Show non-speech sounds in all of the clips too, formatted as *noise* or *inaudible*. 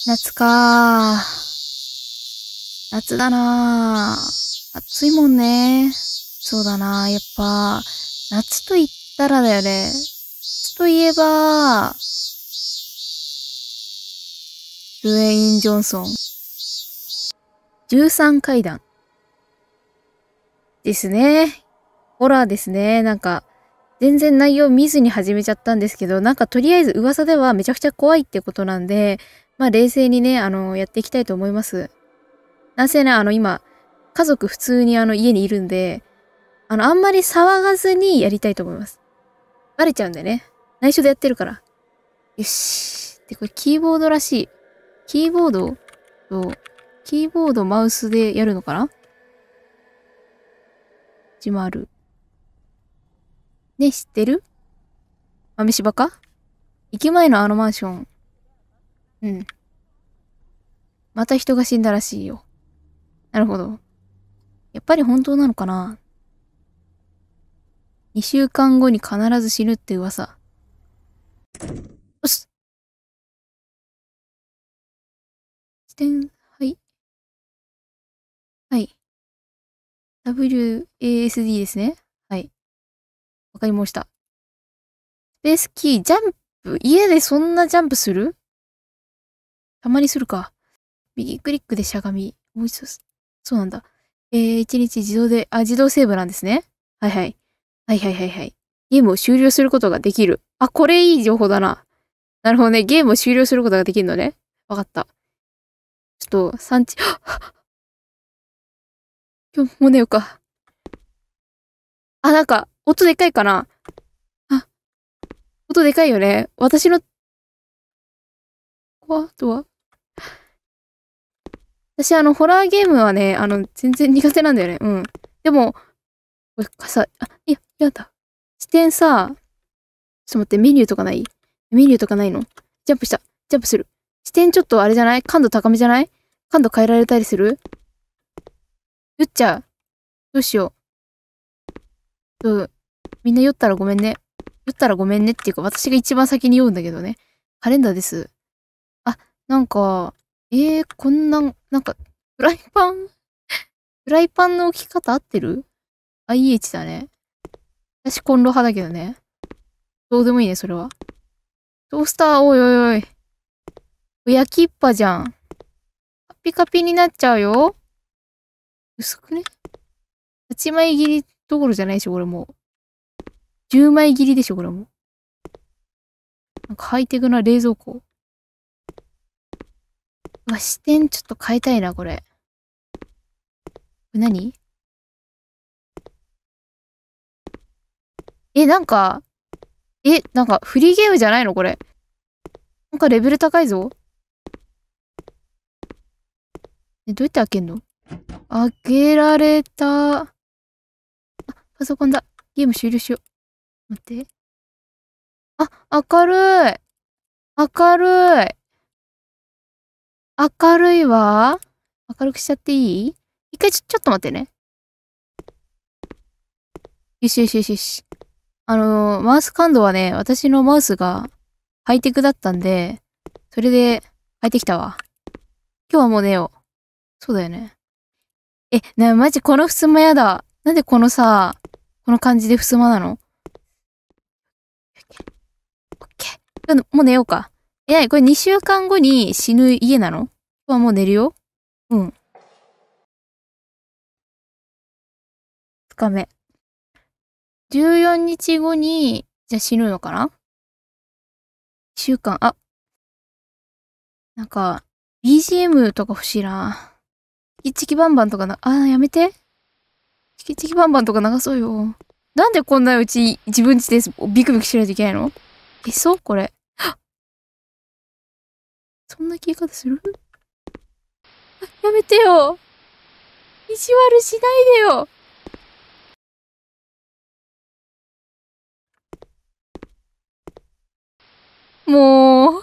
夏か夏だな暑いもんね。そうだなやっぱ、夏と言ったらだよね。夏といえば、ルエイン・ジョンソン。13階段。ですね。ホラーですね。なんか、全然内容見ずに始めちゃったんですけど、なんかとりあえず噂ではめちゃくちゃ怖いってことなんで、まあ冷静にね、あの、やっていきたいと思います。なんせね、あの今、家族普通にあの家にいるんで、あの、あんまり騒がずにやりたいと思います。バレちゃうんでね。内緒でやってるから。よし。で、これキーボードらしい。キーボードと、キーボードマウスでやるのかな始まる。ね、知ってる豆柴か駅前のあのマンション。うん。また人が死んだらしいよ。なるほど。やっぱり本当なのかな2週間後に必ず死ぬって噂。よし。視点、はい。はい。WASD ですね。はい。わかりました。スペースキー、ジャンプ、家でそんなジャンプするたまにするか。右クリックでしゃがみ。美味しそう。そうなんだ。えー、1日自動で、あ、自動セーブなんですね。はいはい。はいはいはいはい。ゲームを終了することができる。あ、これいい情報だな。なるほどね。ゲームを終了することができるのね。わかった。ちょっと、産地、*gasps* 今日も寝ようか。あ、なんか、音でかいかなあ、音でかいよね。私の、こあとは私、あの、ホラーゲームはね、あの、全然苦手なんだよね。うん。でも、これ、傘、あ、いや、やだ。視点さ、ちょっと待って、メニューとかないメニューとかないのジャンプした。ジャンプする。視点ちょっとあれじゃない感度高めじゃない感度変えられたりする酔っちゃう。どうしよう。うん。みんな酔ったらごめんね。酔ったらごめんねっていうか、私が一番先に酔うんだけどね。カレンダーです。あ、なんか、えー、こんな、なんか、フライパンフライパンの置き方合ってる ?IH だね。私コンロ派だけどね。どうでもいいね、それは。トースター、おいおいおい。焼きっぱじゃん。カピカピになっちゃうよ。薄くね ?8 枚切りどころじゃないでしょ、これもう。10枚切りでしょ、これもう。なんかハイテクな冷蔵庫。視点ちょっと変えたいな、これ。これ何え、なんか、え、なんかフリーゲームじゃないのこれ。なんかレベル高いぞ。え、どうやって開けんの開けられた。あ、パソコンだ。ゲーム終了しよう。待って。あ、明るい。明るい。明るいわ。明るくしちゃっていい一回ちょ、ちょっと待ってね。よしよしよしよし。あのー、マウス感度はね、私のマウスがハイテクだったんで、それで入ってきたわ。今日はもう寝よう。そうだよね。え、な、マジこの襖やだ。なんでこのさ、この感じで襖なのオッケー。もう寝ようか。え、これ2週間後に死ぬ家なの今日はもう寝るようん。2日目。14日後に、じゃあ死ぬのかな ?1 週間、あ。なんか、BGM とか欲しいな。チキチキバンバンとかな、あやめて。チキチキバンバンとか流そうよ。なんでこんなうち自分ちでビクビクしないといけないのえそうこれ。そんな消え方するあ、やめてよ意地悪しないでよもう、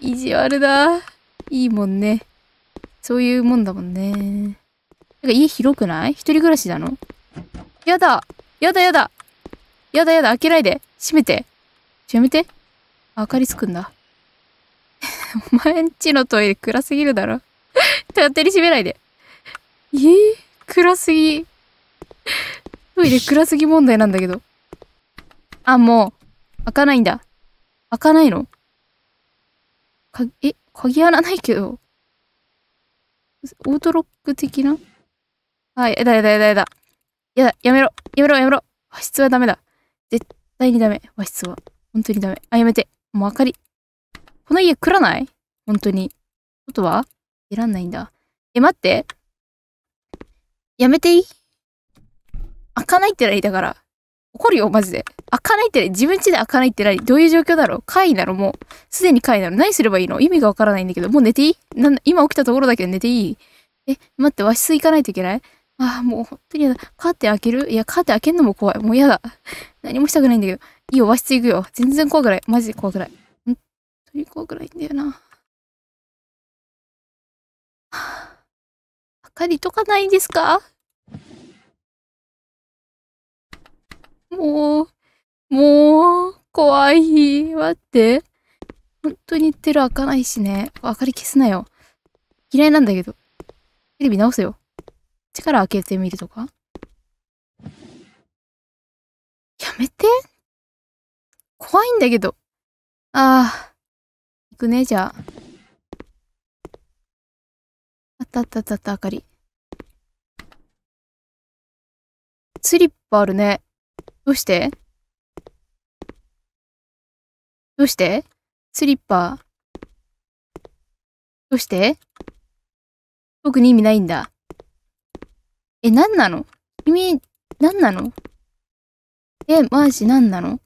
意地悪だ。いいもんね。そういうもんだもんね。なんか家広くない一人暮らしなのやだやだやだやだやだ開けないで閉めてやめて明かりつくんだ。*laughs* お前んちのトイレ暗すぎるだろ。勝 *laughs* 手に閉めないで。えー、暗すぎ。トイレ暗すぎ問題なんだけど。あ、もう、開かないんだ。開かないのか、え、鍵穴ないけど。オートロック的なはい、やだやだやだやだ。やだ、やめろ、やめろ、やめろ。和室はダメだ。絶対にダメ、和室は。本当にダメ。あ、やめて。もう明かり。この家来らない本当に。ことはらんないんだ。え、待って。やめていい開かないってい。だから。怒るよ、マジで。開かないって自分家で開かないってい。どういう状況だろう会なのもう、すでに会なの何すればいいの意味がわからないんだけど、もう寝ていいなん今起きたところだけど寝ていいえ、待って、和室行かないといけないああ、もう本当にやだ。カーテン開けるいや、カーテン開けるのも怖い。もうやだ。何もしたくないんだけど。いいよ、和室行くよ。全然怖くない。マジで怖くない。鳥怖くないんだよな。明かりとかないんですかもう、もう、怖い。待って。本当にテロ開かないしね。明かり消すなよ。嫌いなんだけど。テレビ直せよ。力開けてみるとかやめて怖いんだけど。ああ。くね、じゃあ。あったあったあったあった、あかり。スリッパあるね。どうしてどうしてスリッパ。どうして特に意味ないんだ。え、なんなの君、なんなのえ、マジなんなの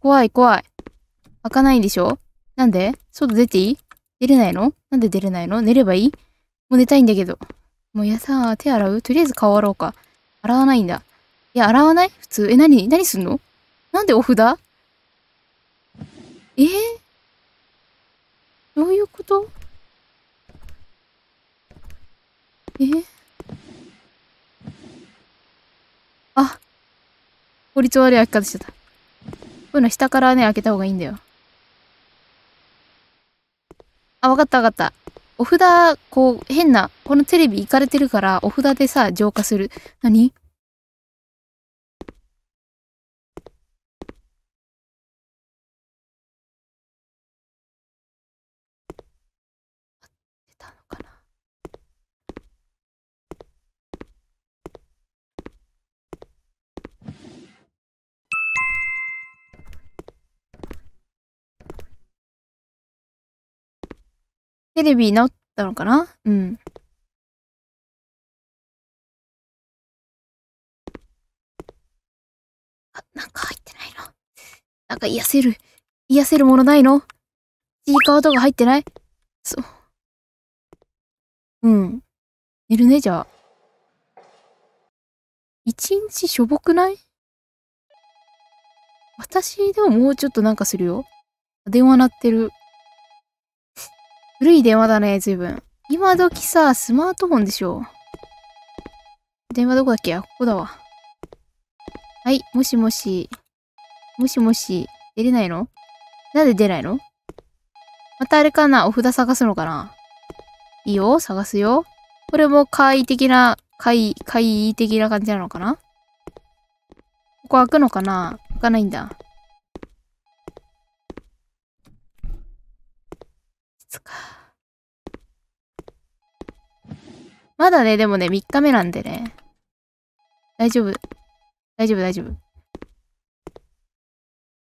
怖い怖い。開かないんでしょなんで外出ていい出れないのなんで出れないの寝ればいいもう寝たいんだけど。もういやさ、手洗うとりあえず顔洗おうか。洗わないんだ。いや、洗わない普通。え、なな何すんのなんでお札えどういうことえあ、法律悪い開き方しった。こういうの下からね、開けた方がいいんだよ。あ、わかったわかった。お札、こう、変な、このテレビ行かれてるから、お札でさ、浄化する。何テレビ直ったのかなうん。あ、なんか入ってないのなんか癒せる。癒せるものないのスーカーとか入ってないそう。うん。寝るね、じゃあ。一日しょぼくない私でももうちょっとなんかするよ。電話鳴ってる。古い電話だね、随分。今時さ、スマートフォンでしょ。電話どこだっけあ、ここだわ。はい、もしもし。もしもし、出れないのなんで出ないのまたあれかなお札探すのかないいよ、探すよ。これも簡易的な、簡易、簡的な感じなのかなここ開くのかな開かないんだ。か。まだね、でもね、3日目なんでね。大丈夫。大丈夫、大丈夫。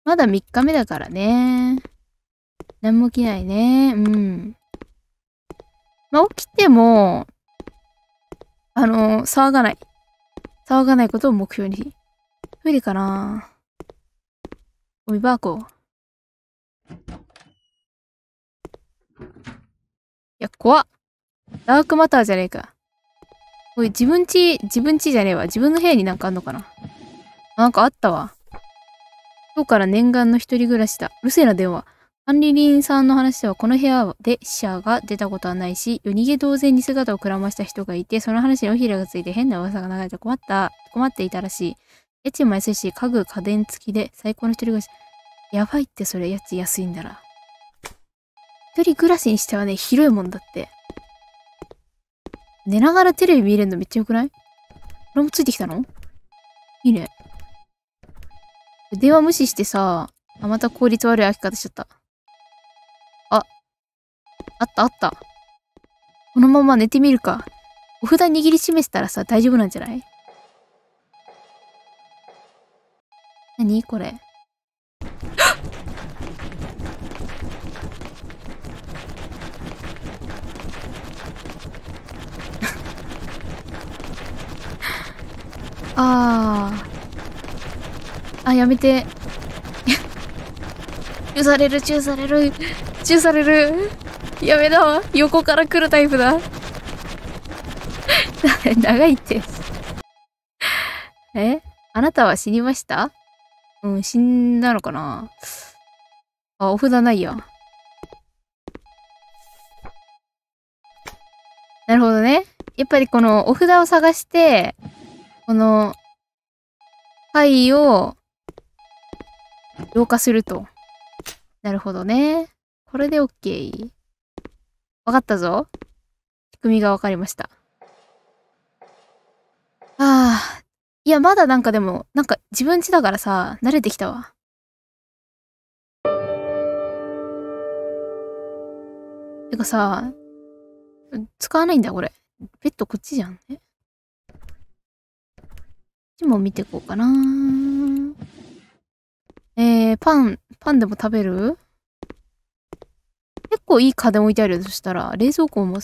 まだ3日目だからね。何も起きないね。うん。まあ、起きても、あのー、騒がない。騒がないことを目標に。無理かなゴミ箱。や、怖っ。ダークマターじゃねえか。おい、自分ち、自分ちじゃねえわ。自分の部屋になんかあんのかな。なんかあったわ。今日から念願の一人暮らしだ。うるせえな電話。管理人さんの話では、この部屋で死者が出たことはないし、夜逃げ同然に姿をくらました人がいて、その話におひらがついて変な噂が流れて困った、困っていたらしい。家賃も安いし、家具、家電付きで最高の一人暮らし。やばいってそれ、家賃安いんだら。一人暮らしにしてはね、広いもんだって。寝ながらテレビ見れるのめっちゃ良くないれもついてきたのいいね。電話無視してさ、あ、また効率悪い開き方しちゃった。あ、あったあった。このまま寝てみるか。お札握りしめてたらさ、大丈夫なんじゃない何これ。あああやめてチューされるチューされるチューされるやめだわ横から来るタイプだ *laughs* 長いってえあなたは死にましたうん死んだのかなあお札ないやなるほどねやっぱりこのお札を探してこの、灰を、老化すると。なるほどね。これで OK。わかったぞ。仕組みがわかりました。ああ。いや、まだなんかでも、なんか自分家だからさ、慣れてきたわ。てかさ、使わないんだ、これ。ペットこっちじゃん。えちも見てこうかな。えー、パン、パンでも食べる結構いい家電置いてあるよ。そしたら、冷蔵庫も。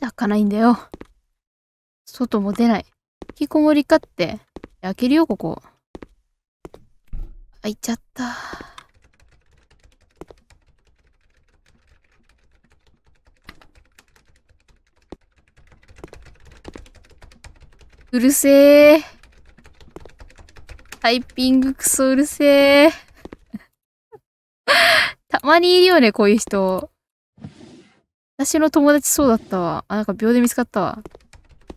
開かないんだよ。外も出ない。引きこもりかって。開けるよ、ここ。開いちゃった。うるせえ。タイピングクソうるせえ。*laughs* たまにいるよね、こういう人。私の友達そうだったわ。あ、なんか秒で見つかったわ。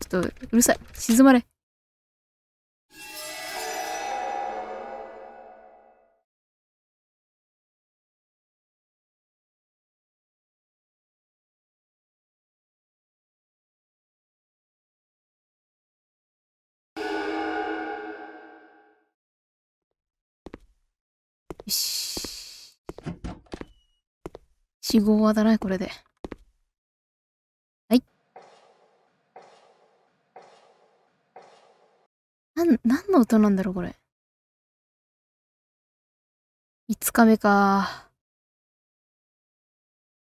ちょっと、うるさい。沈まれ。よし。死号はだな、これで。なん、何の音なんだろう、これ。5日目か。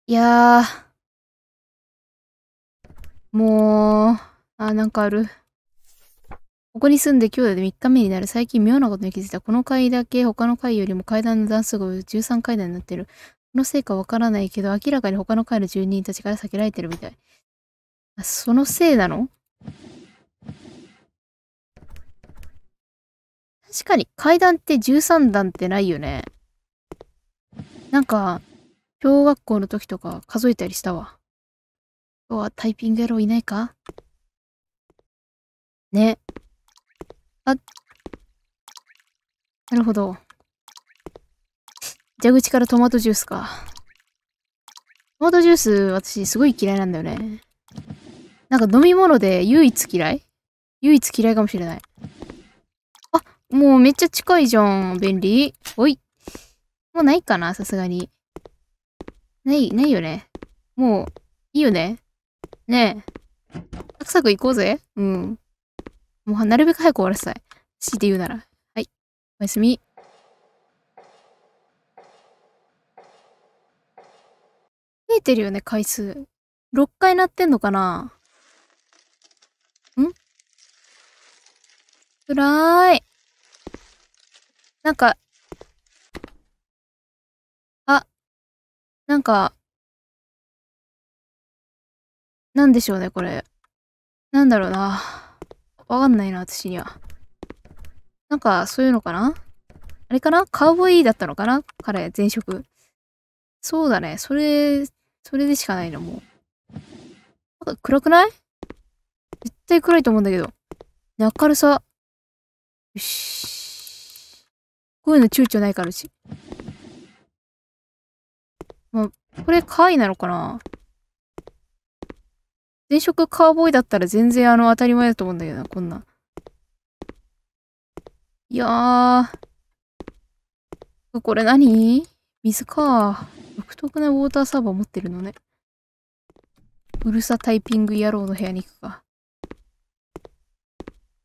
いやー。もう、あ、なんかある。ここに住んで今日で3日目になる。最近妙なことに気づいた。この階だけ他の階よりも階段の段数が13階段になってる。このせいかわからないけど、明らかに他の階の住人たちから避けられてるみたい。そのせいなの確かに階段って13段ってないよね。なんか、小学校の時とか数えたりしたわ。今日はタイピング野郎いないかね。あ、なるほど。蛇口からトマトジュースか。トマトジュース、私すごい嫌いなんだよね。なんか飲み物で唯一嫌い唯一嫌いかもしれない。もうめっちゃ近いじゃん。便利。おい。もうないかなさすがに。ない、ないよね。もう、いいよね。ねえ。サクサク行こうぜ。うん。もう、なるべく早く終わらせたい。強いて言うなら。はい。おやすみ。増えてるよね、回数。6回なってんのかなん暗い。なんか、あ、なんか、なんでしょうね、これ。なんだろうな。わかんないな、私には。なんか、そういうのかなあれかなカウボーイだったのかな彼、前職。そうだね。それ、それでしかないの、もう。なんか暗くない絶対暗いと思うんだけど。明るさ。よし。こういうの躊躇ないからし。まあ、これカーイなのかな前職カーボーイだったら全然あの当たり前だと思うんだけどな、こんな。いやー。これ何水か。独特なウォーターサーバー持ってるのね。うるさタイピング野郎の部屋に行くか。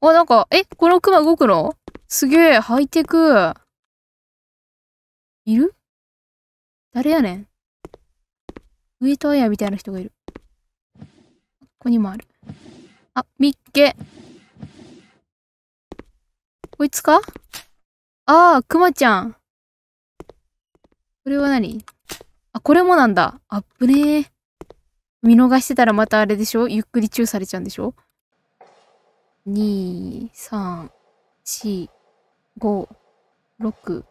あ、なんか、え、このクマ動くのすげえ、ハイテク。いる誰やねん上戸彩みたいな人がいる。ここにもある。あ、みっけ。こいつかああ、くまちゃん。これは何あ、これもなんだ。あっぶねえ。見逃してたらまたあれでしょゆっくりチューされちゃうんでしょ ?2、3、4、5、6、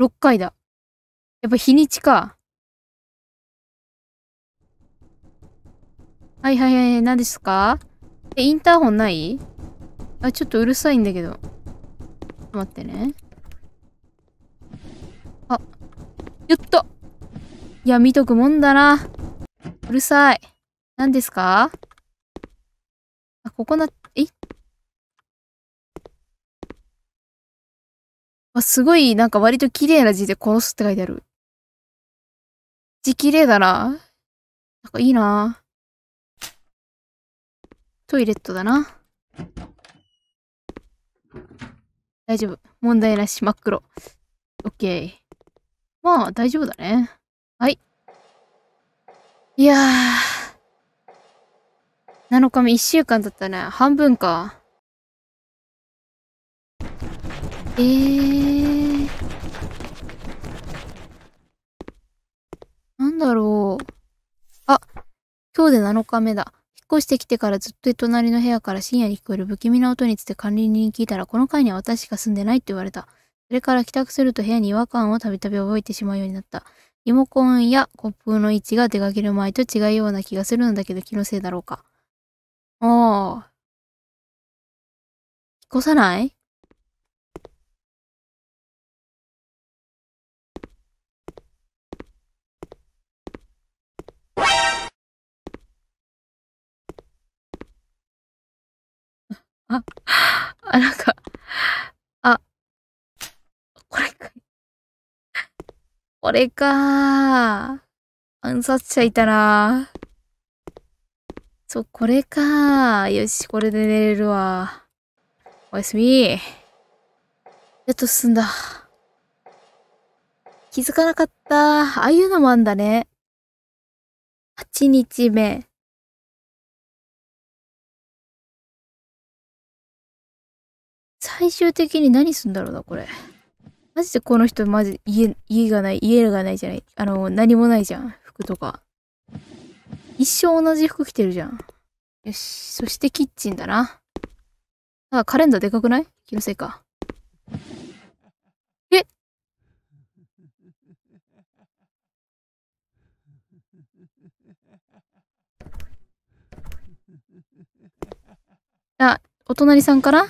6回だ。やっぱ日にちか。はいはいはい、何ですかえ、インターホンないあ、ちょっとうるさいんだけど。待ってね。あ、よっといや、見とくもんだな。うるさい。何ですかあ、ここな、えあ、すごい、なんか割と綺麗な字で殺すって書いてある。字綺麗だな。なんかいいな。トイレットだな。大丈夫。問題なし、真っ黒。オッケー。まあ、大丈夫だね。はい。いやー。7日目1週間だったね。半分か。えー。なんだろう。あ、今日で7日目だ。引っ越してきてからずっと隣の部屋から深夜に聞こえる不気味な音について管理人に聞いたら、この階には私しか住んでないって言われた。それから帰宅すると部屋に違和感をたびたび覚えてしまうようになった。リモコンやコップの位置が出かける前と違うような気がするんだけど気のせいだろうか。ああ。引っ越さないあ、*laughs* あ、なんか、あ、これか。これか暗殺者いたら。そう、これかよし、これで寝れるわ。おやすみやっと進んだ。気づかなかった。ああいうのもあんだね。8日目最終的に何すんだろうな、これ。マジでこの人、マジ、家、家がない、家がないじゃない。あの、何もないじゃん。服とか。一生同じ服着てるじゃん。よし。そしてキッチンだな。あ、カレンダーでかくない気のせいか。あ、お隣さんから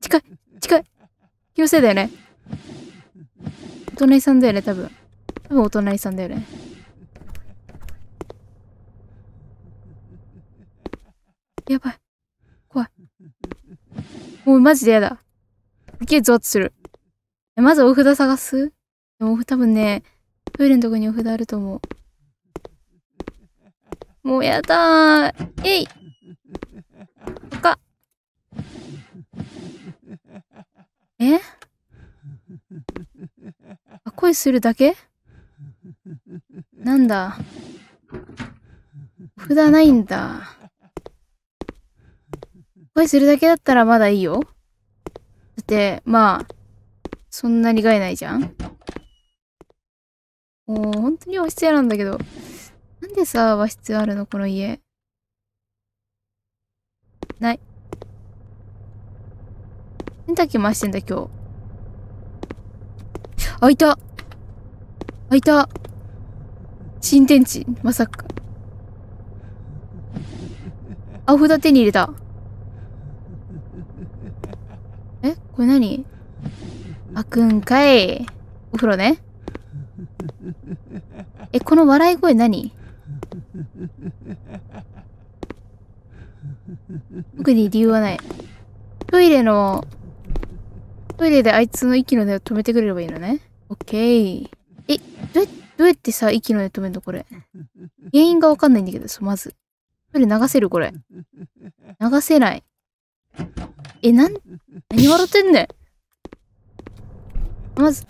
近い近い気のせいだよね。お隣さんだよね、多分。多分お隣さんだよね。やばい。怖い。もうマジでやだ。すげえゾワッとする。まずお札探すでも多分ね、トイレのとこにお札あると思う。もうやだえい他。えあ、恋するだけなんだ札ないんだ。恋するだけだったらまだいいよ。だって、まあ、そんなに害ないじゃんもう、本当におしつやなんだけど。でさ、和室あるのこの家。ない。洗濯機回してんだ、今日。あ、いたあ、いた新天地まさか。青札手に入れた。えこれ何あくんかい。お風呂ね。え、この笑い声何特 *laughs* に理由はない。トイレの、トイレであいつの息の根を止めてくれればいいのね。オッケー。え、どうやどうやってさ、息の根止めるのこれ。原因がわかんないんだけどさ、まず。トイレ流せるこれ。流せない。え、なん、何笑ってんねん。まず、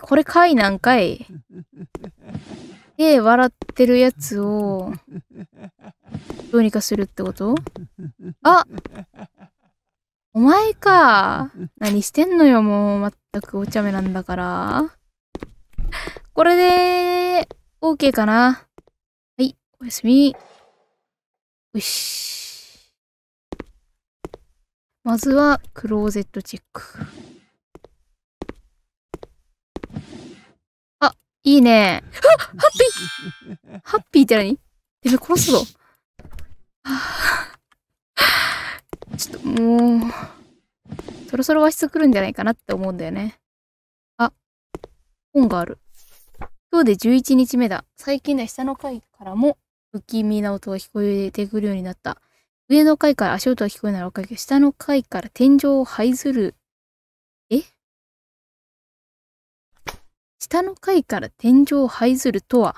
これかいなんかい。で、笑ってるやつを、どうにかするってことあお前か。何してんのよ、もう。まったくお茶目なんだから。これで、OK かな。はい、おやすみ。よし。まずは、クローゼットチェック。いいね。ハッピーハッピーって何やべ、殺すぞ。ちょっと、もう、そろそろ和室来るんじゃないかなって思うんだよね。あ、本がある。今日で11日目だ。最近では下の階からも不気味な音が聞こえてくるようになった。上の階から足音が聞こえないおかげで、下の階から天井を這いずる下の階から天井を這いずるとは、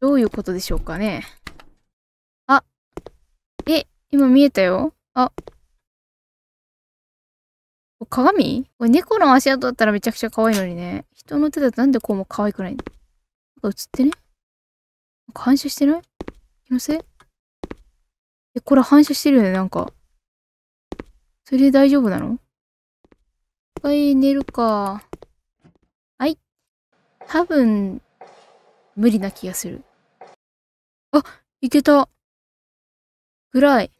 どういうことでしょうかね。あ、え、今見えたよ。あ、鏡これ猫の足跡だったらめちゃくちゃ可愛いのにね。人の手だとなんでこうも可愛くないなんか映ってねなんか反射してない気のせいえ、これ反射してるよね、なんか。それで大丈夫なのはい、寝るか。多分、無理な気がする。あ、いけた。暗い。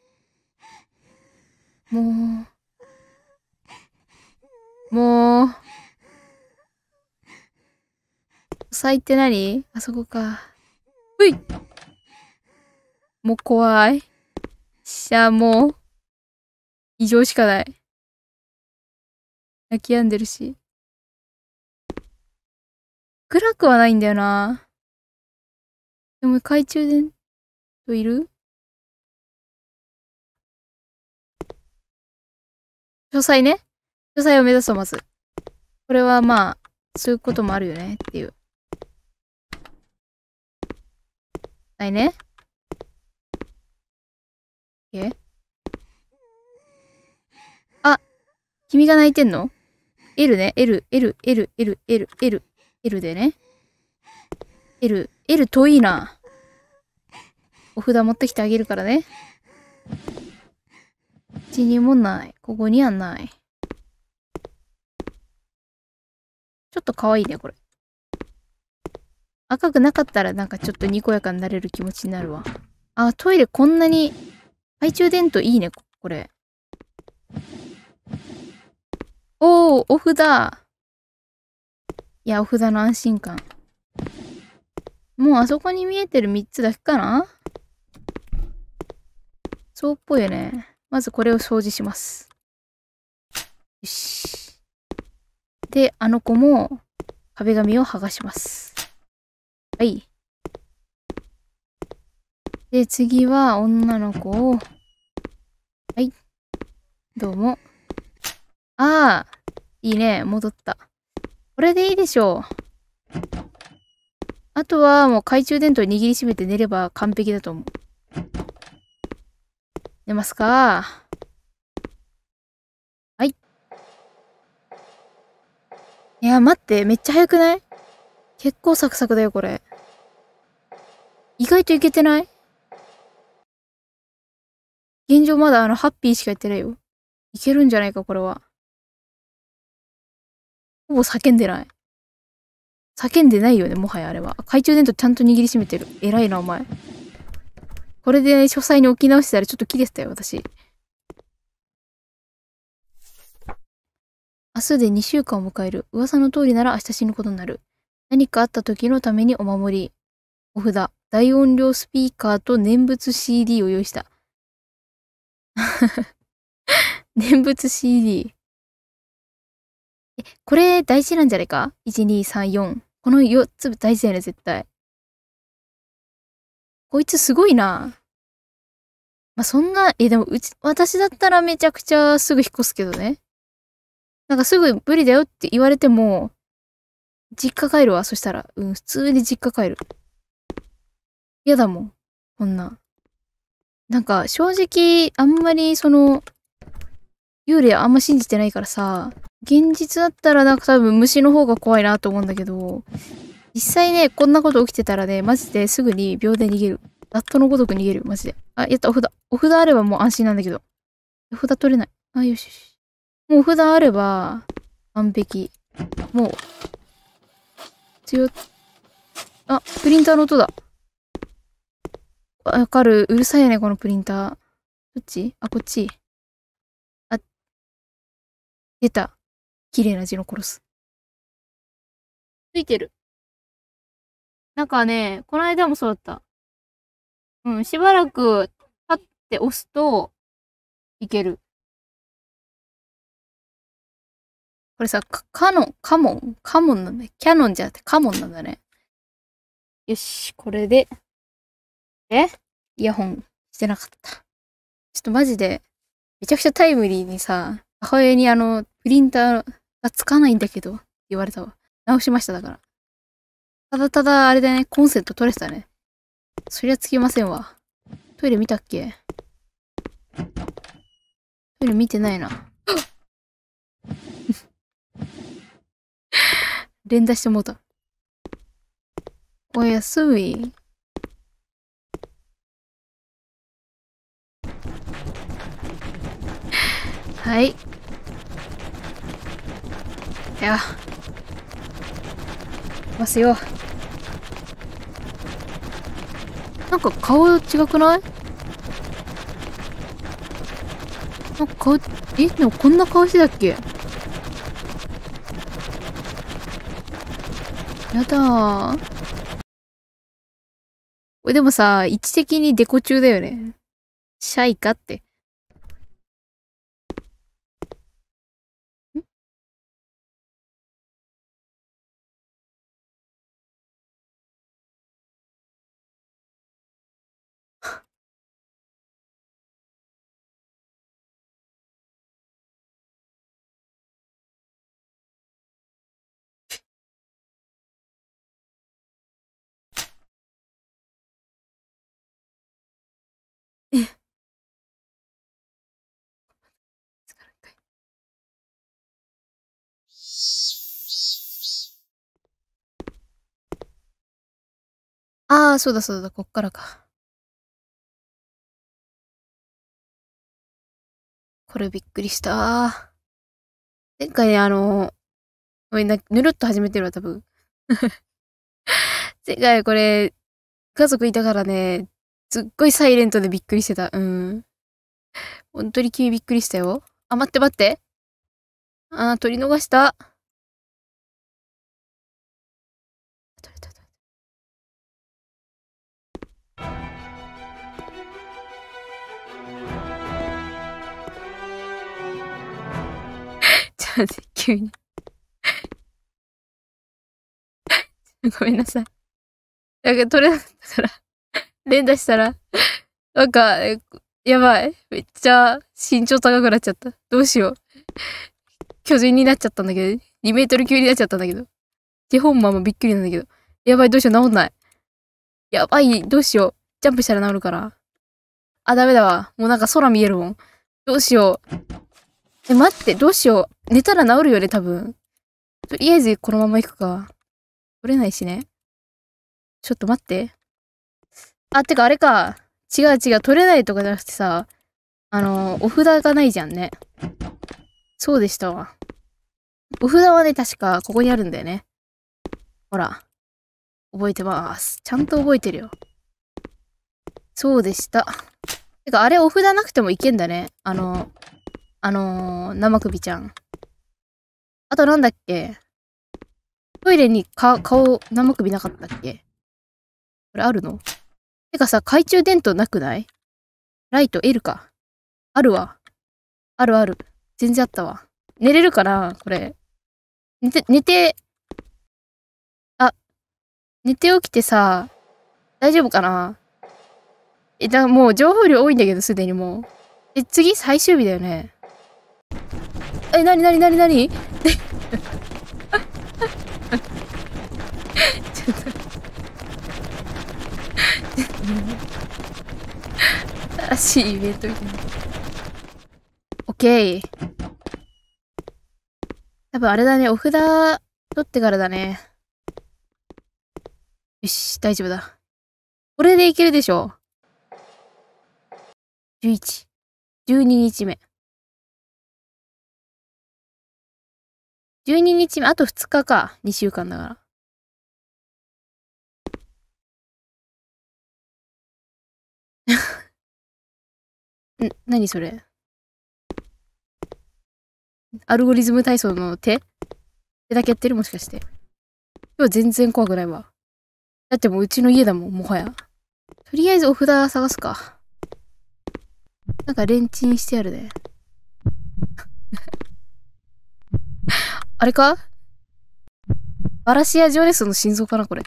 もう。もう。最って何あそこか。ういもう怖い。しゃあもう。異常しかない。泣き止んでるし。暗くはないんだよな。でも懐中電灯いる書斎ね。書斎を目指そう、まず。これはまあ、そういうこともあるよねっていう。ないね。えあ、君が泣いてんの ?L ね。L、L、L、L、L、L。L でね。L、L 遠いな。お札持ってきてあげるからね。こっちにもない。ここにはない。ちょっと可愛いね、これ。赤くなかったらなんかちょっとにこやかになれる気持ちになるわ。あ、トイレこんなに、懐中電灯いいね、これ。おー、お札。いや、お札の安心感。もうあそこに見えてる3つだけかなそうっぽいよね。まずこれを掃除します。よし。で、あの子も壁紙を剥がします。はい。で、次は女の子を。はい。どうも。ああ、いいね。戻った。これでいいでしょう。あとはもう懐中電灯握りしめて寝れば完璧だと思う。寝ますか。はい。いや、待って、めっちゃ早くない結構サクサクだよ、これ。意外といけてない現状まだあの、ハッピーしかやってないよ。いけるんじゃないか、これは。ほぼ叫んでない。叫んでないよね、もはやあれは。懐中電灯ちゃんと握りしめてる。偉いな、お前。これで、ね、書斎に置き直してたらちょっと切れてたよ、私。明日で2週間を迎える。噂の通りなら明日死ぬことになる。何かあった時のためにお守り。お札。大音量スピーカーと念仏 CD を用意した。*laughs* 念仏 CD。え、これ大事なんじゃないか ?1234。この4つ大事だよね、絶対。こいつすごいな。まあ、そんな、え、でも、うち、私だったらめちゃくちゃすぐ引っ越すけどね。なんかすぐ無理だよって言われても、実家帰るわ、そしたら。うん、普通に実家帰る。嫌だもん、こんな。なんか、正直、あんまり、その、幽霊あんま信じてないからさ、現実だったらなんか多分虫の方が怖いなと思うんだけど、実際ね、こんなこと起きてたらね、マジですぐに秒で逃げる。ラットのごとく逃げる、マジで。あ、やった、お札。お札あればもう安心なんだけど。お札取れない。あ、よしよし。もうお札あれば、完璧。もう。強、あ、プリンターの音だ。わかる。うるさいよね、このプリンター。どっちあ、こっち。出た。綺麗な字の殺す。ついてる。なんかね、この間もそうだった。うん、しばらく立って押すと、いける。これさ、カノン、カモン、カモンなんだ。キャノンじゃなくてカモンなんだね。よし、これで。えイヤホンしてなかった。ちょっとマジで、めちゃくちゃタイムリーにさ、母親にあの、プリンターがつかないんだけど、って言われたわ。直しました、だから。ただただ、あれだね、コンセント取れてたね。そりゃつきませんわ。トイレ見たっけトイレ見てないな。*laughs* 連打してもうた。おやすい。はい。いやますよなんか顔違くないなんか顔えでもこんな顔してたっけやだこでもさ、位置的にデコ中だよね。シャイかって。ああ、そうだそうだ、こっからか。これびっくりした。前回ね、あの、ごめんな、ぬるっと始めてるわ、多分。*laughs* 前回これ、家族いたからね、すっごいサイレントでびっくりしてた。うん。本当に君びっくりしたよ。あ、待って待って。あー、取り逃した。マジ、急に *laughs* ごめんなさい。なんか取れなかったから連打したらなんか、やばい。めっちゃ身長高くなっちゃった。どうしよう。巨人になっちゃったんだけど、2メートル級になっちゃったんだけど。基本マもびっくりなんだけど。やばい、どうしよう、治んない。やばい、どうしよう。ジャンプしたら治るから。あ、ダメだわ。もうなんか空見えるもん。どうしよう。え、待って、どうしよう。寝たら治るよね、多分。とりあえずこのまま行くか。取れないしね。ちょっと待って。あ、てかあれか。違う違う、取れないとかじゃなくてさ、あの、お札がないじゃんね。そうでしたわ。お札はね、確かここにあるんだよね。ほら。覚えてます。ちゃんと覚えてるよ。そうでした。てか、あれお札なくてもいけんだね。あの、あのー、生首ちゃん。あとなんだっけトイレにか顔、生首なかったっけこれあるのてかさ、懐中電灯なくないライト L か。あるわ。あるある。全然あったわ。寝れるかなこれ。寝て、寝て、あ、寝て起きてさ、大丈夫かなえ、だもう情報量多いんだけど、すでにもう。え、次最終日だよね。え、なになになになに *laughs* ちょっと新しいイベントみたいな。オッケー。多分あれだね、お札取ってからだね。よし、大丈夫だ。これでいけるでしょ。11、12日目。12日目、あと2日か。2週間だから。*laughs* 何それアルゴリズム体操の手手だけやってるもしかして。今日全然怖くないわ。だってもううちの家だもん、もはや。とりあえずお札探すか。なんかレンチンしてあるね。あれかバラシア・ジョレスの心臓かなこれ。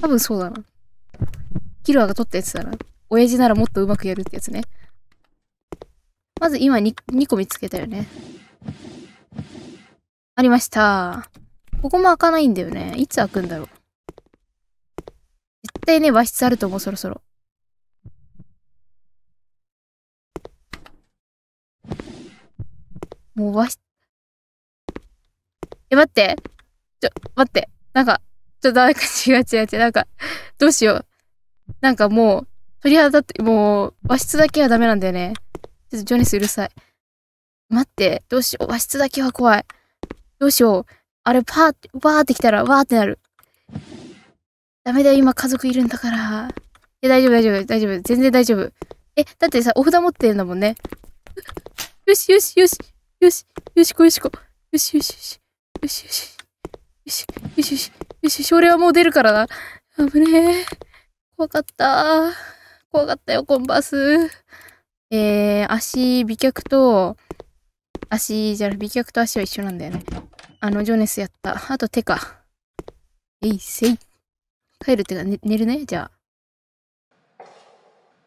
多分そうだな。キルアが取ったやつだな。親父ならもっとうまくやるってやつね。まず今 2, 2個見つけたよね。ありました。ここも開かないんだよね。いつ開くんだろう。絶対ね、和室あると思う、そろそろ。もう和室え、待って。ちょ、待って。なんか、ちょ、誰か *laughs* 違う違う違う。なんか、どうしよう。なんかもう、鳥肌立って、もう、和室だけはダメなんだよね。ちょっとジョネスうるさい。待って、どうしよう。和室だけは怖い。どうしよう。あれ、パーって、わーって来たら、わーってなる。ダメだよ、今家族いるんだから。え、大丈夫、大丈夫、大丈夫。全然大丈夫。え、だってさ、お札持ってるんだもんね。よしよしよし。よし、よしこよしこ。よしよしよし。よしよし。よし、よしよし。よし、症例はもう出るからな。危ねえ。怖かった。怖かったよ、コンバース。えー、足、美脚と、足、じゃあ美脚と足は一緒なんだよね。あの、ジョネスやった。あと手か。えい、せい。帰るってか、ね、寝るねじゃあ。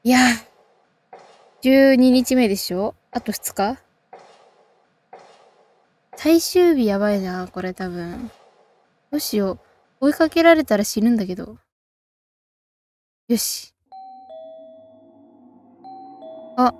いや、12日目でしょあと2日最終日やばいな、これ多分。どうしよう。追いかけられたら死ぬんだけど。よし。あ。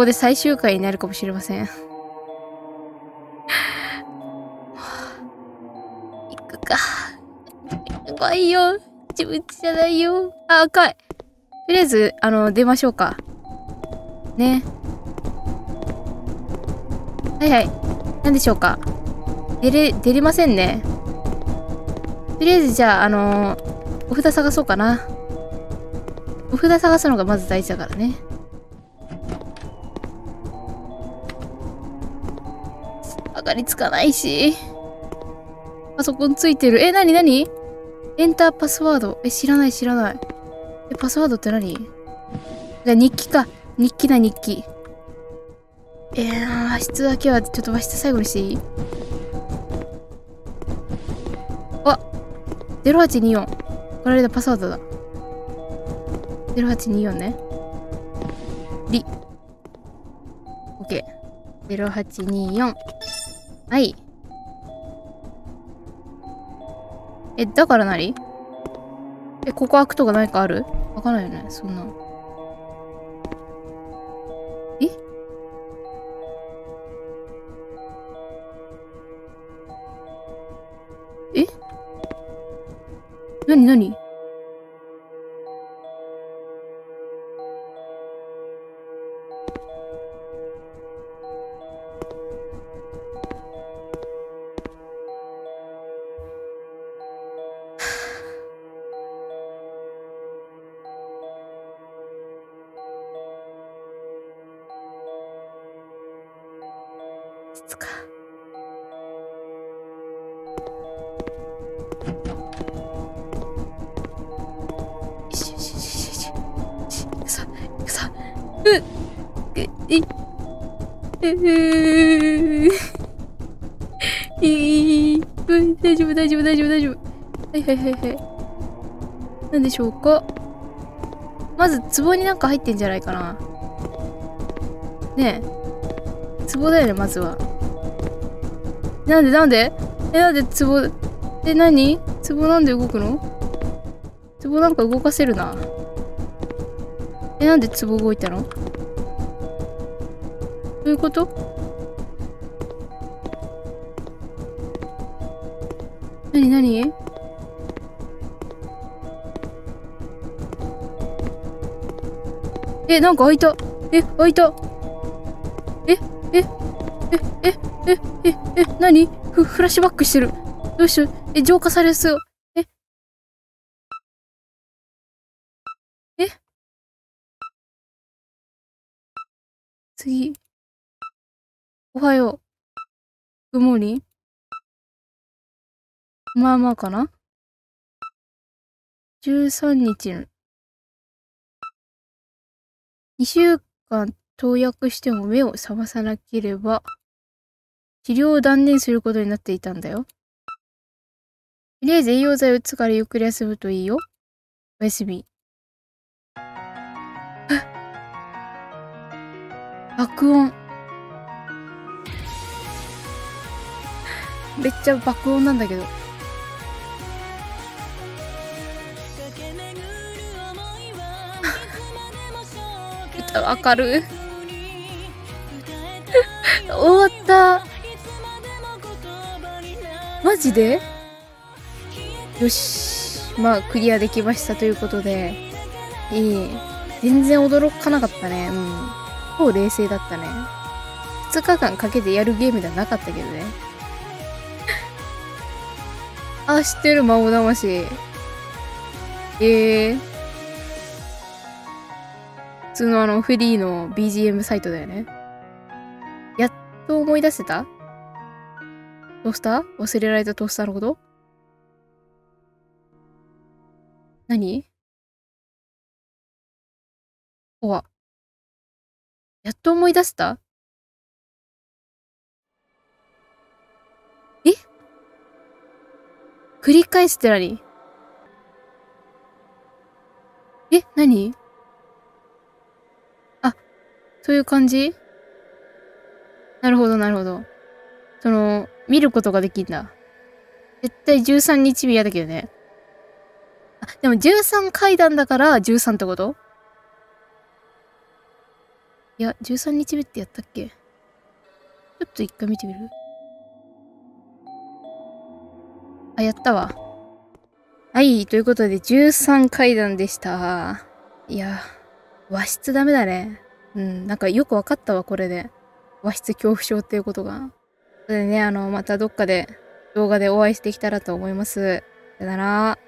ここで最終回になるかもしれません。行くか。怖いよ。自分ちじゃないよ。あ、赤い。とりあえず、あの、出ましょうか。ね。はいはい。何でしょうか。出れ、出れませんね。とりあえずじゃあ、あのー、お札探そうかな。お札探すのがまず大事だからね。りつかないし。パソコンついてる。え、なになにエンターパスワード。え、知らない知らない。え、パスワードって何じゃ、日記か。日記だ日記。えー、和室だけは、ちょっと和室最後にしていいあ !0824。これあれだ、パスワードだ。0824ね。り。OK。0824。はい。え、だから何え、ここ開くとか何かある開かないよね、そんな。ええ何何う、い、う、い、い、大丈夫、大丈夫、大丈夫、大丈夫。はいはいはいはい。何でしょうかまず、壺になんか入ってんじゃないかな。ねえ。壺だよね、まずは。なんでなんでえ、なんで壺、え、何壺なんで動くの壺なんか動かせるな。え、なんで壺動いたのどういうことなになにえ、なんか開いた。え、開いた。え、え、え、え、え、え、え、え、なにフ、フラッシュバックしてる。どうしよう。え、浄化されそう。次。おはよう。g o まあまあかな ?13 日の。2週間投薬しても目を覚まさなければ、治療を断念することになっていたんだよ。とりあえず栄養剤を打つからゆっくり休むといいよ。おやすみ。爆音めっちゃ爆音なんだけど *laughs* わかる *laughs* 終わったマジでよしまあクリアできましたということでいい全然驚かなかったねうん構冷静だったね。2日間かけてやるゲームではなかったけどね。*laughs* あ、知ってる、魔王魂。ええー、普通のあの、フリーの BGM サイトだよね。やっと思い出せたトースター忘れられたトースターのこと何怖っ。やっと思い出したえ繰り返すって何え何あ、そういう感じなるほど、なるほど。その、見ることができんだ。絶対13日目嫌だけどね。あ、でも13階段だから13ってこといや、13日目ってやったっけちょっと一回見てみるあ、やったわ。はい、ということで13階段でした。いや、和室ダメだね。うん、なんかよくわかったわ、これで。和室恐怖症っていうことが。それでね、あの、またどっかで動画でお会いしてきたらと思います。さよなら。